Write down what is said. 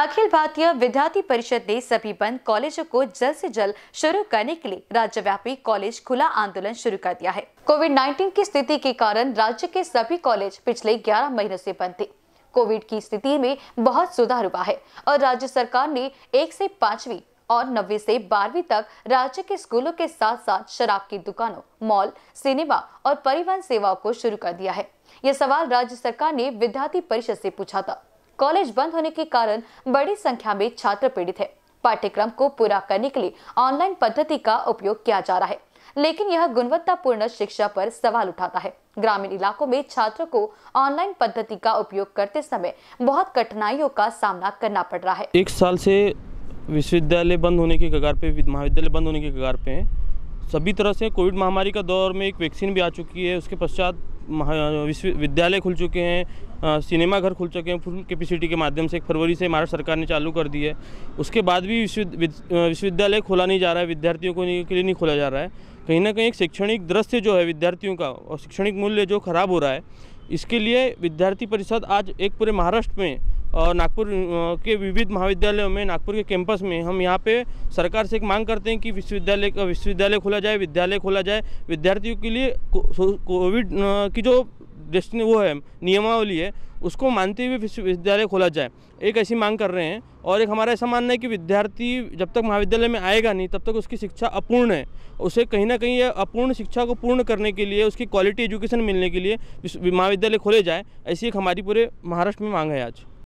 अखिल भारतीय विद्यार्थी परिषद ने सभी बंद कॉलेजों को जल्द से जल्द शुरू करने के लिए राज्यव्यापी कॉलेज खुला आंदोलन शुरू कर दिया है कोविड 19 की स्थिति के कारण राज्य के सभी कॉलेज पिछले 11 महीनों से बंद थे कोविड की स्थिति में बहुत सुधार हुआ है और राज्य सरकार ने एक से पांचवी और नब्बे से बारहवीं तक राज्य के स्कूलों के साथ साथ शराब की दुकानों मॉल सिनेमा और परिवहन सेवाओं को शुरू कर दिया है यह सवाल राज्य सरकार ने विद्यार्थी परिषद से पूछा था कॉलेज बंद होने के कारण बड़ी संख्या में छात्र पीड़ित है पाठ्यक्रम को पूरा करने के लिए ऑनलाइन पद्धति का उपयोग किया जा रहा है लेकिन यह गुणवत्तापूर्ण शिक्षा पर सवाल उठाता है ग्रामीण इलाकों में छात्रों को ऑनलाइन पद्धति का उपयोग करते समय बहुत कठिनाइयों का सामना करना पड़ रहा है एक साल से विश्वविद्यालय बंद होने के कगार पे महाविद्यालय बंद होने के कगार पे सभी तरह से कोविड महामारी का दौर में एक वैक्सीन भी आ चुकी है उसके पश्चात विश्वविद्यालय खुल चुके हैं सिनेमा घर खुल चुके हैं फुल कैपेसिटी के माध्यम से एक फरवरी से महाराष्ट्र सरकार ने चालू कर दी है उसके बाद भी विश्वविद्यालय खोला नहीं जा रहा है विद्यार्थियों को के लिए नहीं खोला जा रहा है कहीं ना कहीं एक शैक्षणिक दृश्य जो है विद्यार्थियों का और शैक्षणिक मूल्य जो खराब हो रहा है इसके लिए विद्यार्थी परिषद आज एक पूरे महाराष्ट्र में और नागपुर के विविध महाविद्यालयों में नागपुर के कैंपस में हम यहाँ पे सरकार से एक मांग करते हैं कि विश्वविद्यालय का विश्वविद्यालय खोला जाए विद्यालय खोला जाए विद्यार्थियों के लिए कोविड की जो डेस्टिनी वो है नियमावली है उसको मानते हुए विश्वविद्यालय खोला जाए एक ऐसी मांग कर रहे हैं और एक हमारा ऐसा मानना है कि विद्यार्थी जब तक महाविद्यालय में आएगा नहीं तब तक उसकी शिक्षा अपूर्ण है उसे कहीं ना कहीं अपूर्ण शिक्षा को पूर्ण करने के लिए उसकी क्वालिटी एजुकेशन मिलने के लिए महाविद्यालय खोले जाए ऐसी एक हमारी पूरे महाराष्ट्र में मांग है आज